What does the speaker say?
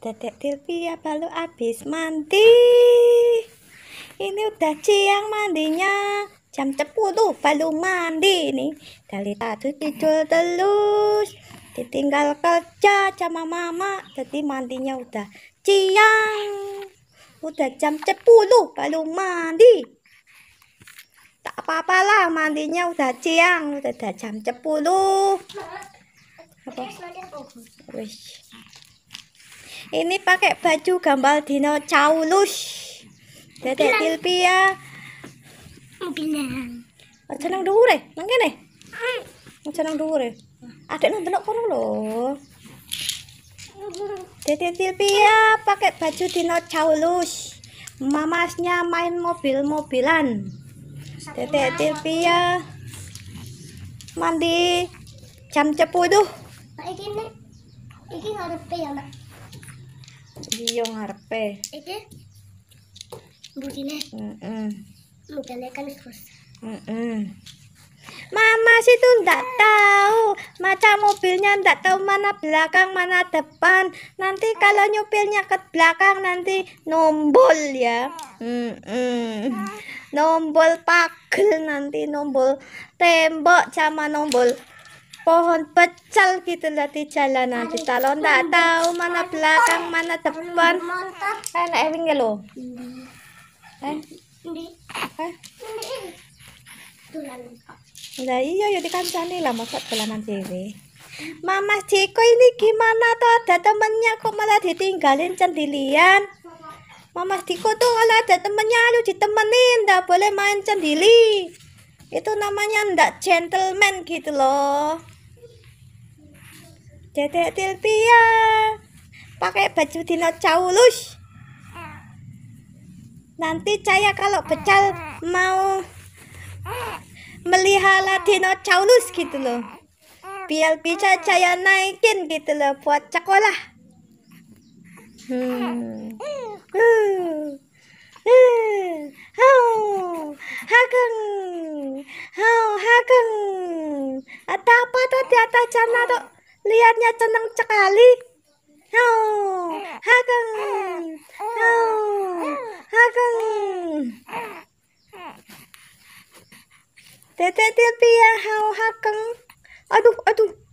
Dedek Dilvia ya, baru habis mandi. Ini udah siang mandinya. Jam 10 baru mandi ini. Dari tadi tidur terus. Ditinggal kerja sama mama. Jadi mandinya udah siang. Udah jam 10 baru mandi. Tak apa-apalah mandinya udah siang. Udah jam 10. Apa? Wih. Ini pakai baju gambar Dino Dede Dedek Tilpia. Mobilan. Aja dulu deh mungkin deh. Aja dulu deh Ada yang belok kono lo Dedek Tilpia pakai baju Dino caulus Mamasnya main mobil-mobilan. Dedek Tilpia mandi jam cepu Iki ini ini ngarepe ya, Nak. Iya ngarepe. Iki bukan Heeh. Mbudine kan terus. Heeh. Mama situ ndak tahu macam mobilnya ndak tahu mana belakang mana depan nanti kalau nyupirnya ke belakang nanti nombol ya mm -mm. nombol pagel nanti nombol tembok sama nombol pohon pecel gitu nanti jalan nanti talon enggak tahu mana belakang mana depan eh nak ewing ya lo eh Nah iya ya dikancani lah masa jalanan cewe Mama Ciko ini gimana tuh ada temennya kok malah ditinggalin cendilian. Mama Ciko tuh kalau ada temennya lu ditemenin, ndak boleh main cendili. Itu namanya ndak gentleman gitu loh. Dedek Tilpia pakai baju dino caulus nanti saya kalau becal mau melihara dino caulus gitu loh biar bisa saya naikin gitu loh buat sekolah hmm. Hmm. Hmm. Hau, Hmm. hau, Hmm. Hmm. Hmm. Hmm. Hmm. Hmm. Hmm Lihatnya tenang sekali. hau Hagen. hau Tete ya hau Hagen. Aduh, aduh.